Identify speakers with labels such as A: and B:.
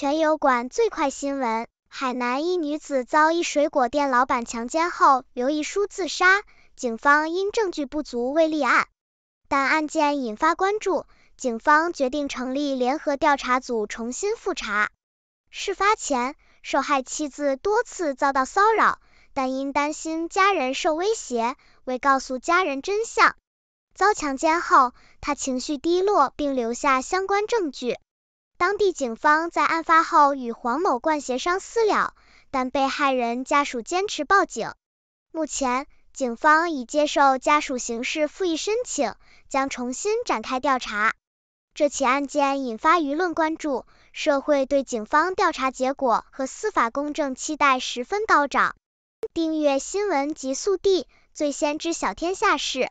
A: 全友管最快新闻：海南一女子遭一水果店老板强奸后，留遗书自杀，警方因证据不足未立案，但案件引发关注，警方决定成立联合调查组重新复查。事发前，受害妻子多次遭到骚扰，但因担心家人受威胁，未告诉家人真相。遭强奸后，她情绪低落，并留下相关证据。当地警方在案发后与黄某冠协商私了，但被害人家属坚持报警。目前，警方已接受家属刑事复议申请，将重新展开调查。这起案件引发舆论关注，社会对警方调查结果和司法公正期待十分高涨。订阅新闻极速递，最先知晓天下事。